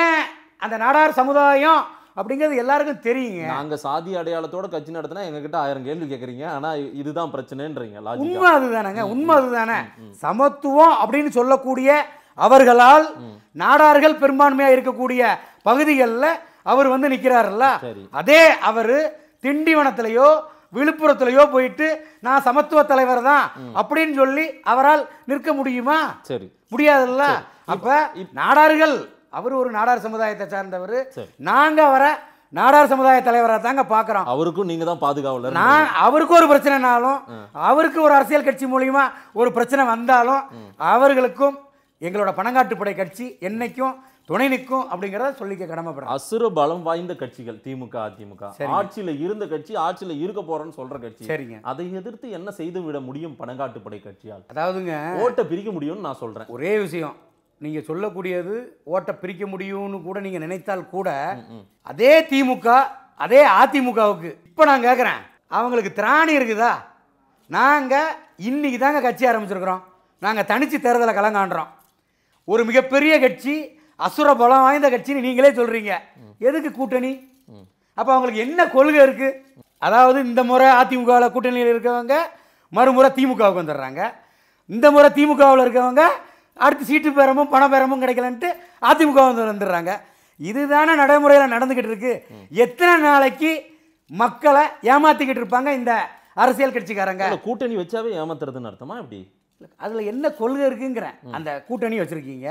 ஏன் அந்த நாடார் சமுதாயம் அப்படிங்கிறது எல்லாருக்கும் தெரியுங்க நாங்க சாதி அடையாளத்தோட கட்சி நடத்தினா எங்ககிட்ட ஆயிரம் கேள்வி கேட்குறீங்க ஆனா இதுதான் பிரச்சனைன்றீங்க உண்மை அதுதானங்க உண்மை அதுதானே சமத்துவம் அப்படின்னு சொல்லக்கூடிய அவர்களால் நாடார்கள் பெரும்பான்மையா இருக்கக்கூடிய பகுதிகளில் அவர் வந்து நிற்கிறாருல்ல அதே அவர் திண்டிவனத்திலேயோ விழுப்புரத்திலேயோ போயிட்டு நான் சமத்துவ தலைவர் தான் அப்படின்னு சொல்லி அவரால் நிற்க முடியுமா சரி முடியாதுல்ல அப்போ நாடார்கள் அவர் ஒரு நாடார் சமுதாயத்தை சார்ந்தவர் நாங்கள் வர நாடார் சமுதாய தலைவராக தாங்க பாக்குறோம் அவருக்கும் நீங்கள் தான் பாதுகாவல நான் அவருக்கும் ஒரு பிரச்சனைனாலும் அவருக்கு ஒரு அரசியல் கட்சி மூலியமா ஒரு பிரச்சனை வந்தாலும் அவர்களுக்கும் எங்களோட பணங்காட்டுப்படை கட்சி என்னைக்கும் துணை நிற்கும் அப்படிங்கிறத சொல்லிக்க கடமைப்படுறோம் அசுர பலம் வாய்ந்த கட்சிகள் திமுக அதிமுக ஆட்சியில் இருந்த கட்சி ஆட்சியில் இருக்க போறோம்னு சொல்ற கட்சி சரிங்க அதை எதிர்த்து என்ன செய்து விட முடியும் பணங்காட்டுப்படை கட்சியால் அதாவதுங்க ஓட்டை பிரிக்க முடியும்னு நான் சொல்றேன் ஒரே விஷயம் நீங்கள் சொல்லக்கூடியது ஓட்டை பிரிக்க முடியும்னு கூட நீங்கள் நினைத்தால் கூட அதே திமுக அதே அதிமுகவுக்கு இப்போ நான் கேட்குறேன் அவங்களுக்கு திராணி இருக்குதா நாங்கள் இன்னைக்கு தாங்க கட்சி ஆரம்பிச்சிருக்கிறோம் நாங்கள் தனித்து தேர்தலை கலங்காண்டுறோம் ஒரு மிகப்பெரிய கட்சி அசுர பலம் வாய்ந்த கட்சின்னு நீங்களே சொல்கிறீங்க எதுக்கு கூட்டணி அப்போ அவங்களுக்கு என்ன கொள்கை இருக்குது அதாவது இந்த முறை அதிமுகவில் கூட்டணியில் இருக்கிறவங்க மறுமுறை திமுகவுக்கு வந்துடுறாங்க இந்த முறை திமுகவில் இருக்கவங்க அடுத்து சீட்டு பேரமும் பண பேரமும் கிடைக்கலன்ட்டு அதிமுக வந்து வந்துடுறாங்க இதுதானே நடைமுறையில் நடந்துக்கிட்டு இருக்கு எத்தனை நாளைக்கு மக்களை ஏமாத்திக்கிட்டு இருப்பாங்க இந்த அரசியல் கட்சிக்காரங்க கூட்டணி வச்சாவே ஏமாத்துறதுன்னு அர்த்தமா எப்படி அதுல என்ன கொள்கை இருக்குங்கிறேன் அந்த கூட்டணி வச்சிருக்கீங்க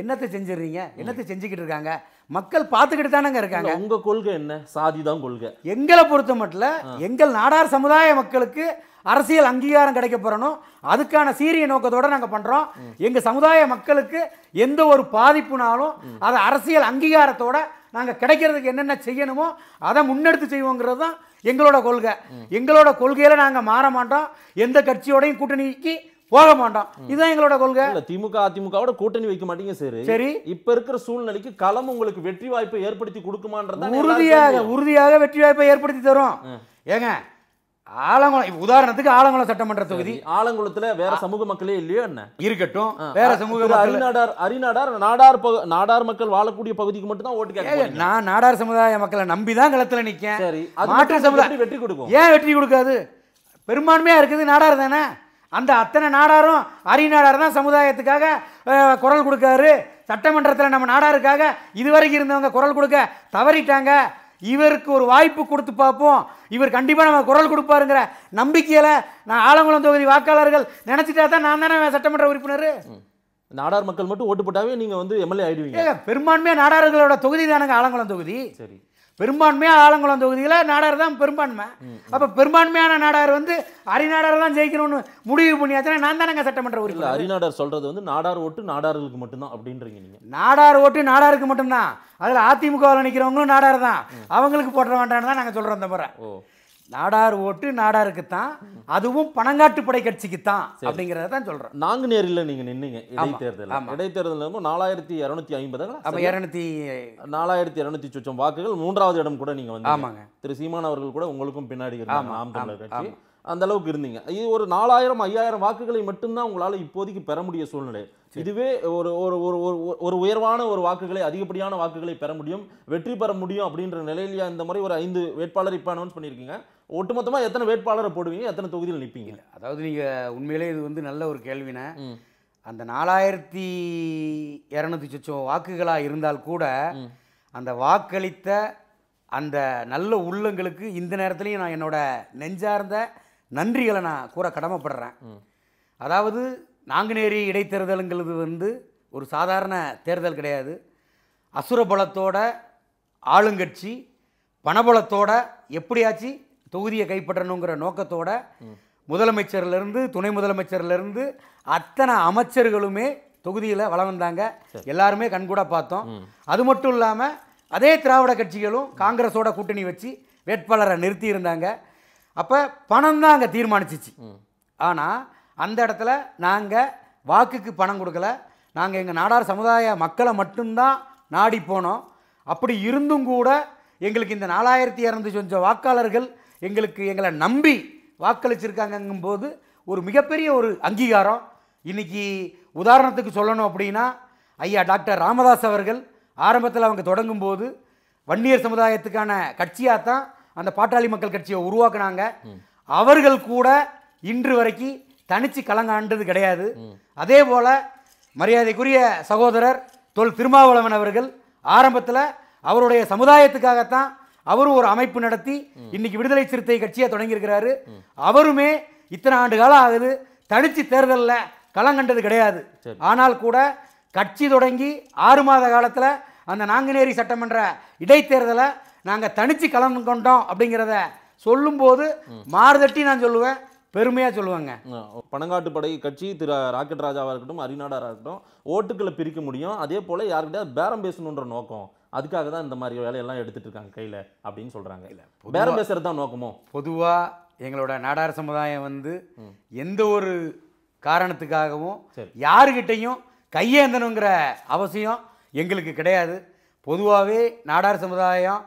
என்னத்தை செஞ்சிருக்கீங்க என்னத்தை செஞ்சுக்கிட்டு இருக்காங்க மக்கள் பார்த்துக்கிட்டு தானங்க இருக்காங்க உங்க கொள்கை என்ன சாதி தான் கொள்கை எங்களை பொறுத்த மட்டும் எங்கள் நாடார் சமுதாய மக்களுக்கு அரசியல் அங்கீகாரம் கிடைக்க போறணும் அதுக்கான சீரிய நோக்கத்தோட நாங்கள் பண்ணுறோம் எங்கள் சமுதாய மக்களுக்கு எந்த ஒரு பாதிப்புனாலும் அதை அரசியல் அங்கீகாரத்தோட நாங்கள் கிடைக்கிறதுக்கு என்னென்ன செய்யணுமோ அதை முன்னெடுத்து செய்வோங்கிறது தான் எங்களோட கொள்கை எங்களோட கொள்கையில நாங்கள் மாற மாட்டோம் எந்த கட்சியோடையும் கூட்டணிக்கு போக மாட்டோம் இதுதான் எங்களோட கொள்கை இல்ல திமுக அதிமுகவோட கூட்டணி வைக்க மாட்டீங்க சரி சரி இப்ப இருக்கிற சூழ்நிலைக்கு களம் உங்களுக்கு வெற்றி வாய்ப்பை ஏற்படுத்தி கொடுக்குமான்றது உறுதியாக உறுதியாக வெற்றி வாய்ப்பை ஏற்படுத்தி தரும் ஏங்க ஆலங்குளம் உதாரணத்துக்கு ஆலங்குளம் சட்டமன்ற தொகுதி ஆலங்குளத்துல வேற சமூக மக்களே இல்லையோ என்ன இருக்கட்டும் வேற சமூக அரிநாடார் அரிநாடார் நாடார் நாடார் மக்கள் வாழக்கூடிய பகுதிக்கு மட்டும் தான் ஓட்டு கேட்க நான் நாடார் சமுதாய மக்களை நம்பி தான் களத்துல நிக்கேன் சரி மாற்று சமுதாயம் வெற்றி கொடுக்கும் ஏன் வெற்றி கொடுக்காது பெரும்பான்மையா இருக்குது நாடார் தானே அந்த அத்தனை நாடாரும் அரியநாடார் தான் சமுதாயத்துக்காக குரல் கொடுக்காரு சட்டமன்றத்தில் நம்ம நாடாருக்காக இதுவரைக்கும் இருந்தவங்க குரல் கொடுக்க தவறிட்டாங்க இவருக்கு ஒரு வாய்ப்பு கொடுத்து பார்ப்போம் இவர் கண்டிப்பாக நம்ம குரல் கொடுப்பாருங்கிற நம்பிக்கையில் நான் ஆலங்குளம் தொகுதி வாக்காளர்கள் நினச்சிட்டா தான் நான் தானே சட்டமன்ற உறுப்பினர் நாடார் மக்கள் மட்டும் ஓட்டு போட்டாவே நீங்கள் வந்து எம்எல்ஏ ஆகிடுவீங்க பெரும்பான்மையாக நாடார்களோட தொகுதி தானுங்க ஆலங்குளம் தொகுதி சரி பெரும்பான்மையாக ஆலங்குளம் தொகுதியில் நாடார் தான் பெரும்பான்மை அப்போ பெரும்பான்மையான நாடார் வந்து அரிநாடார் தான் ஜெயிக்கணும்னு முடிவு பண்ணியாச்சுன்னா நான் தானங்க சட்டமன்ற உறுப்பினர் அரிநாடார் சொல்கிறது வந்து நாடார் ஓட்டு நாடார்களுக்கு மட்டும்தான் அப்படின்றீங்க நீங்கள் நாடார் ஓட்டு நாடாருக்கு மட்டும்தான் அதில் அதிமுகவில் நிற்கிறவங்களும் நாடார் தான் அவங்களுக்கு போட்ட வேண்டாம்னு தான் நாங்கள் சொல்கிறோம் இந்த முறை நாடார் ஓட்டு நாடாருக்கு தான் அதுவும் பணங்காட்டு படை கட்சிக்கு தான் அப்படிங்கிறத தான் சொல்கிறோம் நான்கு நேரில் நீங்கள் நின்னீங்க இடைத்தேர்தல் இடைத்தேர்தல் நாலாயிரத்தி இரநூத்தி ஐம்பது இரநூத்தி நாலாயிரத்தி இரநூத்தி சுச்சம் வாக்குகள் மூன்றாவது இடம் கூட நீங்கள் வந்து ஆமாங்க திரு சீமான் அவர்கள் கூட உங்களுக்கும் பின்னாடி ஆம் தமிழர் கட்சி அந்த அளவுக்கு இருந்தீங்க இது ஒரு நாலாயிரம் ஐயாயிரம் வாக்குகளை மட்டும்தான் உங்களால் இப்போதைக்கு பெற முடிய சூழ்நிலை இதுவே ஒரு ஒரு ஒரு ஒரு உயர்வான ஒரு வாக்குகளை அதிகப்படியான வாக்குகளை பெற முடியும் வெற்றி பெற முடியும் அப்படின்ற நிலையிலேயே இந்த மாதிரி ஒரு ஐந்து வேட்பாளர் இப்போ அனௌன்ஸ் பண்ணியிருக்கீங்க ஒட்டுமொத்தமாக எத்தனை வேட்பாளரை போடுவீங்க எத்தனை தொகுதியில் நிற்பீங்க அதாவது நீங்கள் உண்மையிலே இது வந்து நல்ல ஒரு கேள்வினே அந்த நாலாயிரத்தி இரநூத்தி சொச்சம் வாக்குகளாக இருந்தால் கூட அந்த வாக்களித்த அந்த நல்ல உள்ளங்களுக்கு இந்த நேரத்துலையும் நான் என்னோட நெஞ்சார்ந்த நன்றிகளை நான் கூற கடமைப்படுறேன் அதாவது நாங்குநேரி இடைத்தேர்தலுங்கிறது வந்து ஒரு சாதாரண தேர்தல் கிடையாது அசுர ஆளுங்கட்சி பணபலத்தோட எப்படியாச்சும் தொகுதியை கைப்பற்றணுங்கிற நோக்கத்தோட முதலமைச்சர்லேருந்து துணை முதலமைச்சர்லேருந்து அத்தனை அமைச்சர்களுமே தொகுதியில் வளம் வந்தாங்க எல்லாருமே கண்கூட பார்த்தோம் அது மட்டும் இல்லாமல் அதே திராவிட கட்சிகளும் காங்கிரஸோட கூட்டணி வச்சு வேட்பாளரை நிறுத்தி இருந்தாங்க அப்போ பணம் தான் அங்கே தீர்மானிச்சிச்சு ஆனால் அந்த இடத்துல நாங்கள் வாக்குக்கு பணம் கொடுக்கல நாங்கள் எங்கள் நாடார் சமுதாய மக்களை மட்டும்தான் நாடி போனோம் அப்படி இருந்தும் கூட எங்களுக்கு இந்த நாலாயிரத்தி இரநூத்தி கொஞ்சம் வாக்காளர்கள் எங்களுக்கு எங்களை நம்பி வாக்களிச்சிருக்காங்கங்கும் போது ஒரு மிகப்பெரிய ஒரு அங்கீகாரம் இன்றைக்கி உதாரணத்துக்கு சொல்லணும் அப்படின்னா ஐயா டாக்டர் ராமதாஸ் அவர்கள் ஆரம்பத்தில் அவங்க தொடங்கும் போது வன்னியர் சமுதாயத்துக்கான கட்சியாக தான் அந்த பாட்டாளி மக்கள் கட்சியை உருவாக்குனாங்க அவர்கள் கூட இன்று வரைக்கும் தனித்து கலங்காண்டது கிடையாது அதே போல் மரியாதைக்குரிய சகோதரர் தொல் திருமாவளவன் அவர்கள் ஆரம்பத்தில் அவருடைய சமுதாயத்துக்காகத்தான் அவரும் ஒரு அமைப்பு நடத்தி இன்னைக்கு விடுதலை சிறுத்தை கட்சியாக தொடங்கியிருக்கிறாரு அவருமே இத்தனை ஆண்டு காலம் ஆகுது தனிச்சு தேர்தலில் களங்கண்டது கிடையாது ஆனால் கூட கட்சி தொடங்கி ஆறு மாத காலத்தில் அந்த நாங்குநேரி சட்டமன்ற இடைத்தேர்தலை நாங்கள் தனிச்சு கலந்து கொண்டோம் அப்படிங்கிறத சொல்லும்போது மாறுதட்டி நான் சொல்லுவேன் பெருமையாக சொல்லுவாங்க பனங்காட்டு படை கட்சி திரு ராக்கெட் ராஜாவாக இருக்கட்டும் அரிநாடாக இருக்கட்டும் ஓட்டுக்களை பிரிக்க முடியும் அதே போல் யார்கிட்டயாவது பேரம் பேசணுன்ற நோக்கம் அதுக்காக தான் இந்த மாதிரி வேலையெல்லாம் எடுத்துகிட்டு இருக்காங்க கையில் அப்படின்னு சொல்கிறாங்க இல்லை பேரம் பேசுகிறது தான் நோக்கமோ பொதுவாக எங்களோட நாடார் சமுதாயம் வந்து எந்த ஒரு காரணத்துக்காகவும் யாருக்கிட்டையும் கையேந்தணுங்கிற அவசியம் எங்களுக்கு கிடையாது பொதுவாகவே நாடார் சமுதாயம்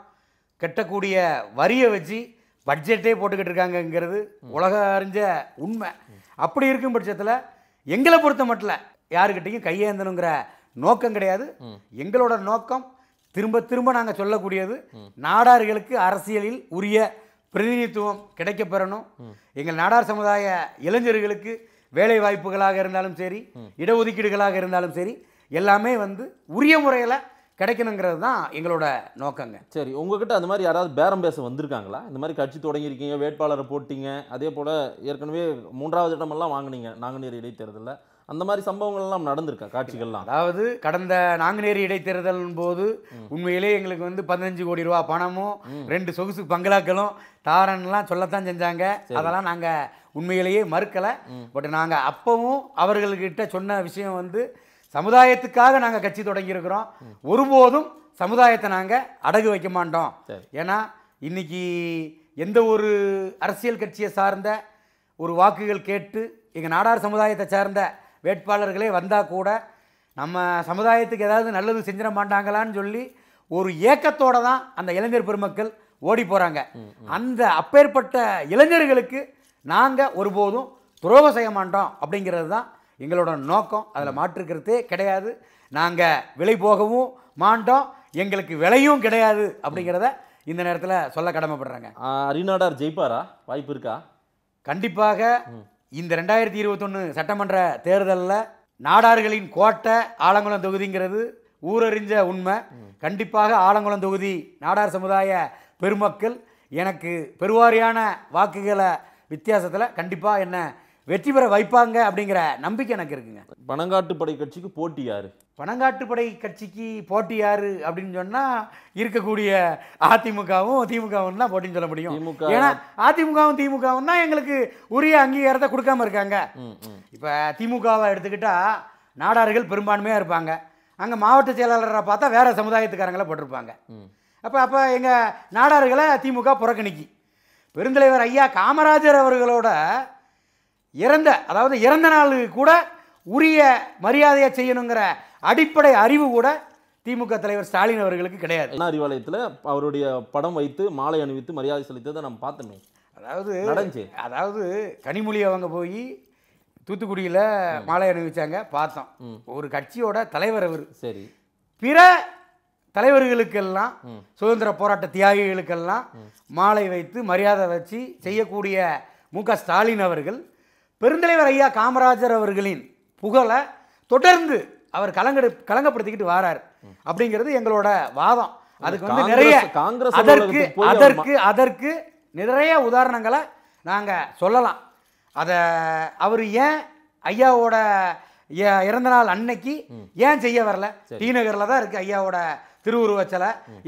கட்டக்கூடிய வரியை வச்சு பட்ஜெட்டே போட்டுக்கிட்டு இருக்காங்கங்கிறது உலக அறிஞ்ச உண்மை அப்படி இருக்கும் பட்சத்தில் எங்களை பொறுத்த மட்டும் யாருக்கிட்டையும் கையேந்தணுங்கிற நோக்கம் கிடையாது எங்களோட நோக்கம் திரும்ப திரும்ப நாங்கள் சொல்லக்கூடியது நாடார்களுக்கு அரசியலில் உரிய பிரதிநிதித்துவம் கிடைக்கப்பெறணும் எங்கள் நாடார் சமுதாய இளைஞர்களுக்கு வேலை வாய்ப்புகளாக இருந்தாலும் சரி இடஒதுக்கீடுகளாக இருந்தாலும் சரி எல்லாமே வந்து உரிய முறையில் கிடைக்கணுங்கிறது தான் எங்களோட நோக்கங்க சரி உங்ககிட்ட அந்த மாதிரி யாராவது பேரம் பேச வந்திருக்காங்களா இந்த மாதிரி கட்சி தொடங்கியிருக்கீங்க வேட்பாளரை போட்டிங்க அதே போல் ஏற்கனவே மூன்றாவது இடமெல்லாம் வாங்கினீங்க நாங்குநேர் இடைத்தேர்தலில் அந்த மாதிரி சம்பவங்கள்லாம் நடந்திருக்கா காட்சிகள்லாம் அதாவது கடந்த நாங்குநேரி இடைத்தேர்தல் போது உண்மையிலே எங்களுக்கு வந்து பதினஞ்சு கோடி ரூபா பணமும் ரெண்டு சொகுசு பங்களாக்களும் தாரன்லாம் சொல்லத்தான் செஞ்சாங்க அதெல்லாம் நாங்கள் உண்மையிலேயே மறுக்கலை பட் நாங்கள் அப்பவும் அவர்கள்கிட்ட சொன்ன விஷயம் வந்து சமுதாயத்துக்காக நாங்கள் கட்சி தொடங்கியிருக்கிறோம் ஒருபோதும் சமுதாயத்தை நாங்கள் அடகு வைக்க மாட்டோம் ஏன்னா இன்னைக்கு எந்த ஒரு அரசியல் கட்சியை சார்ந்த ஒரு வாக்குகள் கேட்டு எங்கள் நாடார் சமுதாயத்தை சார்ந்த வேட்பாளர்களே வந்தால் கூட நம்ம சமுதாயத்துக்கு ஏதாவது நல்லது செஞ்சிட மாட்டாங்களான்னு சொல்லி ஒரு ஏக்கத்தோடு தான் அந்த இளைஞர் பெருமக்கள் ஓடி போகிறாங்க அந்த அப்பேற்பட்ட இளைஞர்களுக்கு நாங்கள் ஒருபோதும் துரோகம் செய்ய மாட்டோம் அப்படிங்கிறது தான் எங்களோட நோக்கம் அதில் மாற்றுக்கிறதே கிடையாது நாங்கள் விலை போகவும் மாட்டோம் எங்களுக்கு விலையும் கிடையாது அப்படிங்கிறத இந்த நேரத்தில் சொல்ல கடமைப்படுறாங்க அரிநாடார் ஜெயிப்பாரா வாய்ப்பு இருக்கா கண்டிப்பாக இந்த ரெண்டாயிரத்தி இருபத்தொன்று சட்டமன்ற தேர்தலில் நாடார்களின் கோட்டை ஆலங்குளம் தொகுதிங்கிறது ஊரறிஞ்ச உண்மை கண்டிப்பாக ஆலங்குளம் தொகுதி நாடார் சமுதாய பெருமக்கள் எனக்கு பெருவாரியான வாக்குகளை வித்தியாசத்தில் கண்டிப்பாக என்ன வெற்றி பெற வைப்பாங்க அப்படிங்கிற நம்பிக்கை எனக்கு இருக்குங்க பணங்காட்டு படை கட்சிக்கு போட்டி யாரு பணங்காட்டுப்படை கட்சிக்கு போட்டி யார் அப்படின்னு சொன்னால் இருக்கக்கூடிய அதிமுகவும் திமுகவும் தான் போட்டின்னு சொல்ல முடியும் ஏன்னா அதிமுகவும் திமுகவும் தான் எங்களுக்கு உரிய அங்கீகாரத்தை கொடுக்காம இருக்காங்க இப்போ திமுகவை எடுத்துக்கிட்டால் நாடார்கள் பெரும்பான்மையாக இருப்பாங்க அங்கே மாவட்ட செயலாளரை பார்த்தா வேறு சமுதாயத்துக்காரங்களை போட்டிருப்பாங்க அப்போ அப்போ எங்கள் நாடார்களை திமுக புறக்கணிக்கு பெருந்தலைவர் ஐயா காமராஜர் அவர்களோட இறந்த அதாவது இறந்த நாள் கூட உரிய மரியாதையை செய்யணுங்கிற அடிப்படை அறிவு கூட திமுக தலைவர் ஸ்டாலின் அவர்களுக்கு கிடையாது அறிவாலயத்தில் அவருடைய படம் வைத்து மாலை அணிவித்து மரியாதை செலுத்ததை நம்ம பார்த்தோமே அதாவது நடந்துச்சு அதாவது கனிமொழி அவங்க போய் தூத்துக்குடியில் மாலை அணிவிச்சாங்க பார்த்தோம் ஒரு கட்சியோட தலைவர் அவர் சரி பிற தலைவர்களுக்கெல்லாம் சுதந்திர போராட்ட தியாகிகளுக்கெல்லாம் மாலை வைத்து மரியாதை வச்சு செய்யக்கூடிய மு க ஸ்டாலின் அவர்கள் பெருந்தலைவர் ஐயா காமராஜர் அவர்களின் புகழை தொடர்ந்து அவர் கலங்கடு கலங்கப்படுத்திக்கிட்டு வாரார் அப்படிங்கிறது எங்களோட வாதம் அதுக்கு வந்து நிறைய காங்கிரஸ் அதற்கு அதற்கு அதற்கு நிறைய உதாரணங்களை நாங்கள் சொல்லலாம் அதை அவர் ஏன் ஐயாவோட இறந்த நாள் அன்னைக்கு ஏன் செய்ய வரல டி நகரில் தான் இருக்குது ஐயாவோட திருவுருவ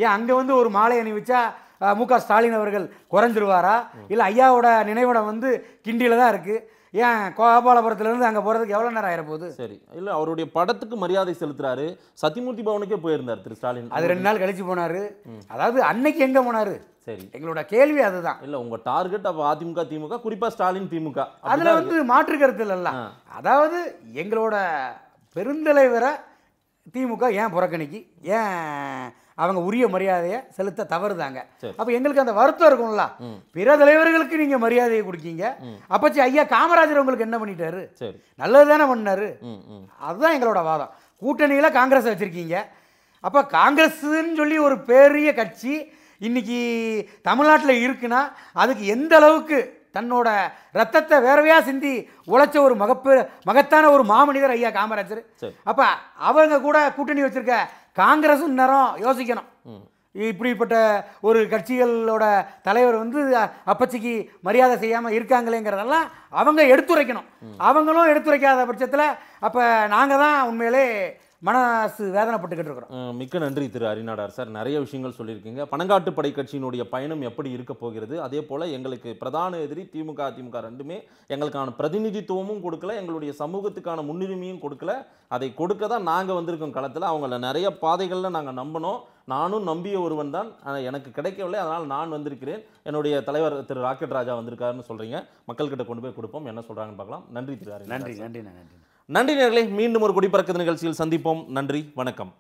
ஏன் அங்கே வந்து ஒரு மாலை அணிவிச்சா மு க ஸ்டாலின் அவர்கள் குறைஞ்சிருவாரா இல்லை ஐயாவோட நினைவிடம் வந்து கிண்டியில் தான் இருக்குது ஏன் கோபாலபுரத்துலேருந்து அங்கே போகிறதுக்கு எவ்வளோ நேரம் போகுது சரி இல்லை அவருடைய படத்துக்கு மரியாதை செலுத்துறாரு சத்தியமூர்த்தி பவனுக்கே போயிருந்தார் திரு ஸ்டாலின் அது ரெண்டு நாள் கழிச்சு போனார் அதாவது அன்னைக்கு எங்கே போனார் சரி எங்களோட கேள்வி அதுதான் இல்லை உங்கள் டார்கெட் அப்போ அதிமுக திமுக குறிப்பாக ஸ்டாலின் திமுக அதில் வந்து மாற்று கருத்து இல்லைல்லாம் அதாவது எங்களோட பெருந்தலைவரை திமுக ஏன் புறக்கணிக்கு ஏன் அவங்க உரிய மரியாதையை செலுத்த தவறுதாங்க அப்போ எங்களுக்கு அந்த வருத்தம் இருக்கும்ல பிற தலைவர்களுக்கு நீங்கள் மரியாதையை கொடுக்கீங்க அப்பச்சு ஐயா காமராஜர் உங்களுக்கு என்ன பண்ணிட்டாரு நல்லது தானே பண்ணாரு அதுதான் எங்களோட வாதம் கூட்டணியில் காங்கிரஸ் வச்சிருக்கீங்க அப்போ காங்கிரஸ்ன்னு சொல்லி ஒரு பெரிய கட்சி இன்னைக்கு தமிழ்நாட்டில் இருக்குன்னா அதுக்கு எந்த அளவுக்கு தன்னோட ரத்தத்தை வேறவையாக சிந்தி உழைச்ச ஒரு மகப்பே மகத்தான ஒரு மாமனிதர் ஐயா காமராஜர் அப்போ அவங்க கூட கூட்டணி வச்சிருக்க காங்கிரஸும் நேரம் யோசிக்கணும் இப்படிப்பட்ட ஒரு கட்சிகளோட தலைவர் வந்து அப்பச்சிக்கு மரியாதை செய்யாமல் இருக்காங்களேங்கிறதெல்லாம் அவங்க எடுத்துரைக்கணும் அவங்களும் எடுத்துரைக்காத பட்சத்தில் அப்போ நாங்கள் தான் உண்மையிலே மனசு வேதனைப்பட்டுக்கிட்டு இருக்கிறோம் மிக்க நன்றி திரு அரிநாடார் சார் நிறைய விஷயங்கள் சொல்லியிருக்கீங்க பணங்காட்டு படை கட்சியினுடைய பயணம் எப்படி இருக்க போகிறது அதே போல் எங்களுக்கு பிரதான எதிரி திமுக அதிமுக ரெண்டுமே எங்களுக்கான பிரதிநிதித்துவமும் கொடுக்கல எங்களுடைய சமூகத்துக்கான முன்னுரிமையும் கொடுக்கல அதை கொடுக்க தான் நாங்கள் வந்திருக்கோம் களத்தில் அவங்கள நிறைய பாதைகளில் நாங்கள் நம்பினோம் நானும் நம்பிய ஒருவன் தான் எனக்கு கிடைக்கவில்லை அதனால் நான் வந்திருக்கிறேன் என்னுடைய தலைவர் திரு ராக்கெட் ராஜா வந்திருக்காருன்னு சொல்கிறீங்க மக்கள்கிட்ட கொண்டு போய் கொடுப்போம் என்ன சொல்கிறாங்கன்னு பார்க்கலாம் நன்றி திரு நன்றி நன்றி நன்றி நன்றி நேர்களை மீண்டும் ஒரு குடிபறக்குது நிகழ்ச்சியில் சந்திப்போம் நன்றி வணக்கம்